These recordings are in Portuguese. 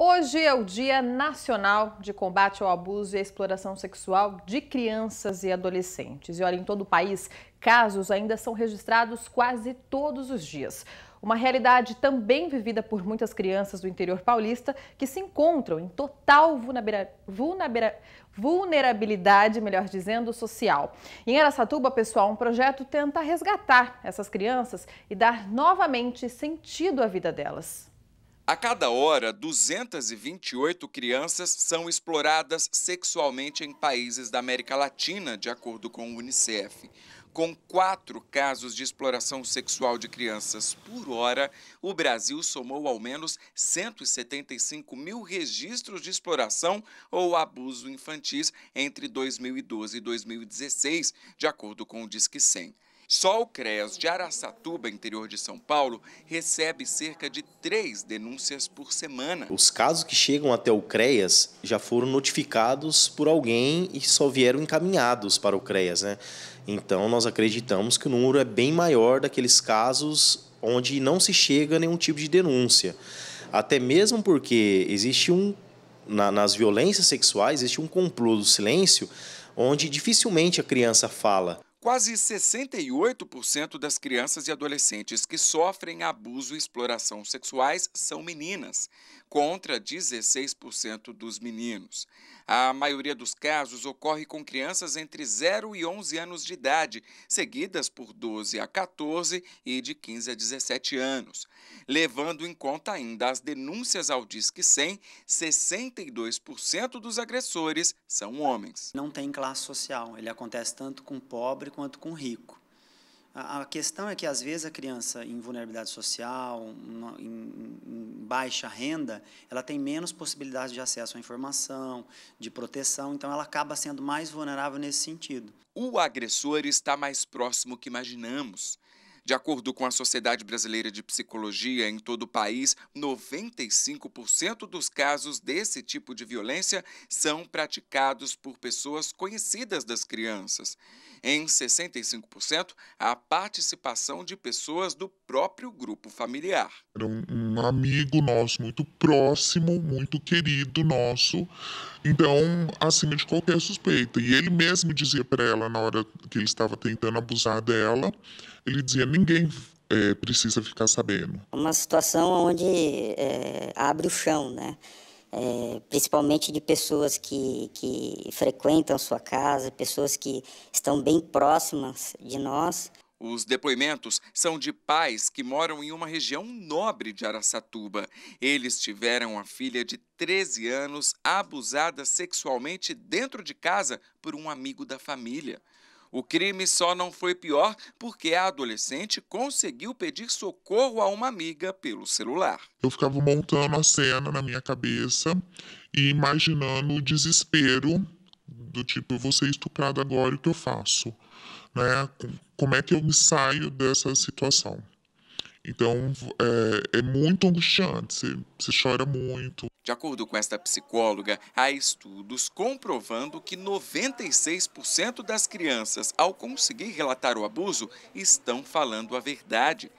Hoje é o Dia Nacional de Combate ao Abuso e à Exploração Sexual de Crianças e Adolescentes. E olha, em todo o país, casos ainda são registrados quase todos os dias. Uma realidade também vivida por muitas crianças do interior paulista que se encontram em total vulnerabilidade, melhor dizendo, social. Em Aracatuba, pessoal, um projeto tenta resgatar essas crianças e dar novamente sentido à vida delas. A cada hora, 228 crianças são exploradas sexualmente em países da América Latina, de acordo com o Unicef. Com quatro casos de exploração sexual de crianças por hora, o Brasil somou ao menos 175 mil registros de exploração ou abuso infantis entre 2012 e 2016, de acordo com o Disque 100. Só o CREAS de Araçatuba, interior de São Paulo, recebe cerca de três denúncias por semana. Os casos que chegam até o CREAS já foram notificados por alguém e só vieram encaminhados para o CREAS, né? Então nós acreditamos que o número é bem maior daqueles casos onde não se chega a nenhum tipo de denúncia. Até mesmo porque existe um na, nas violências sexuais existe um complô do silêncio onde dificilmente a criança fala. Quase 68% das crianças e adolescentes que sofrem abuso e exploração sexuais são meninas, contra 16% dos meninos. A maioria dos casos ocorre com crianças entre 0 e 11 anos de idade, seguidas por 12 a 14 e de 15 a 17 anos. Levando em conta ainda as denúncias ao Disque 100, 62% dos agressores são homens. Não tem classe social, ele acontece tanto com pobre quanto com o rico. A, a questão é que, às vezes, a criança em vulnerabilidade social, uma, em, em baixa renda, ela tem menos possibilidades de acesso à informação, de proteção, então ela acaba sendo mais vulnerável nesse sentido. O agressor está mais próximo que imaginamos. De acordo com a Sociedade Brasileira de Psicologia, em todo o país, 95% dos casos desse tipo de violência são praticados por pessoas conhecidas das crianças. Em 65%, a participação de pessoas do próprio grupo familiar. Era um, um amigo nosso muito próximo, muito querido nosso, então acima de qualquer suspeita. E ele mesmo dizia para ela na hora que ele estava tentando abusar dela, ele dizia ninguém é, precisa ficar sabendo. Uma situação onde é, abre o chão, né? É, principalmente de pessoas que, que frequentam sua casa, pessoas que estão bem próximas de nós. Os depoimentos são de pais que moram em uma região nobre de Araçatuba. Eles tiveram a filha de 13 anos abusada sexualmente dentro de casa por um amigo da família. O crime só não foi pior porque a adolescente conseguiu pedir socorro a uma amiga pelo celular. Eu ficava montando a cena na minha cabeça e imaginando o desespero do tipo, eu vou ser estuprado agora, o que eu faço? né? Como é que eu me saio dessa situação? Então é, é, muito angustiante, você, você chora muito. De acordo com esta psicóloga, há estudos comprovando que 96% das crianças, ao conseguir relatar o abuso, estão falando a verdade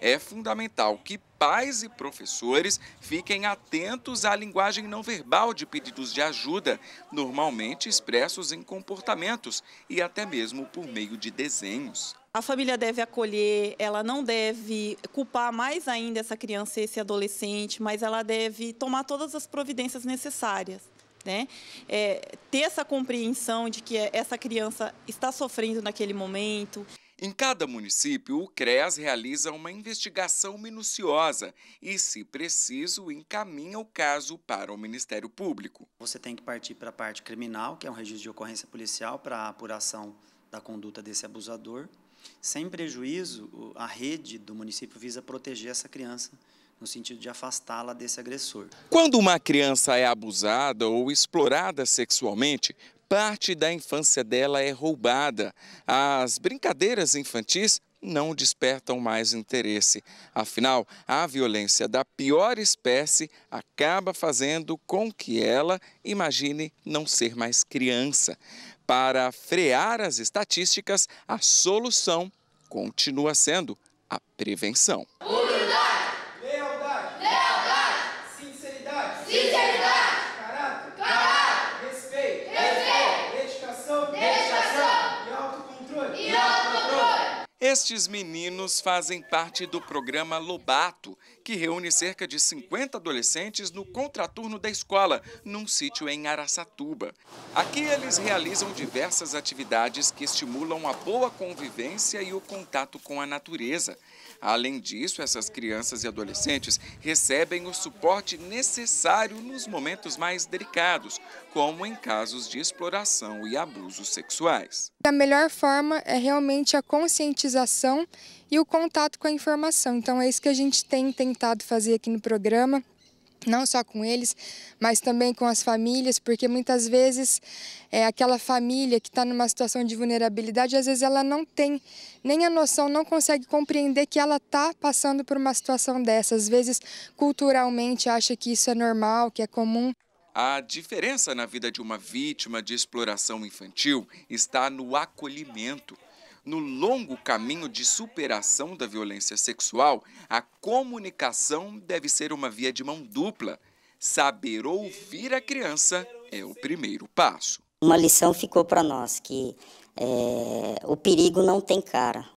é fundamental que pais e professores fiquem atentos à linguagem não verbal de pedidos de ajuda, normalmente expressos em comportamentos e até mesmo por meio de desenhos. A família deve acolher, ela não deve culpar mais ainda essa criança, esse adolescente, mas ela deve tomar todas as providências necessárias. Né? É, ter essa compreensão de que essa criança está sofrendo naquele momento. Em cada município, o CREAS realiza uma investigação minuciosa e, se preciso, encaminha o caso para o Ministério Público. Você tem que partir para a parte criminal, que é um registro de ocorrência policial, para a apuração da conduta desse abusador. Sem prejuízo, a rede do município visa proteger essa criança no sentido de afastá-la desse agressor. Quando uma criança é abusada ou explorada sexualmente, parte da infância dela é roubada. As brincadeiras infantis não despertam mais interesse. Afinal, a violência da pior espécie acaba fazendo com que ela imagine não ser mais criança. Para frear as estatísticas, a solução continua sendo a prevenção. Estes meninos fazem parte do programa Lobato, que reúne cerca de 50 adolescentes no contraturno da escola, num sítio em Araçatuba. Aqui eles realizam diversas atividades que estimulam a boa convivência e o contato com a natureza. Além disso, essas crianças e adolescentes recebem o suporte necessário nos momentos mais delicados, como em casos de exploração e abusos sexuais. A melhor forma é realmente a conscientização participação e o contato com a informação. Então é isso que a gente tem tentado fazer aqui no programa não só com eles, mas também com as famílias, porque muitas vezes é, aquela família que está numa situação de vulnerabilidade, às vezes ela não tem nem a noção, não consegue compreender que ela está passando por uma situação dessa. Às vezes, culturalmente, acha que isso é normal, que é comum. A diferença na vida de uma vítima de exploração infantil está no acolhimento no longo caminho de superação da violência sexual, a comunicação deve ser uma via de mão dupla. Saber ouvir a criança é o primeiro passo. Uma lição ficou para nós que é, o perigo não tem cara.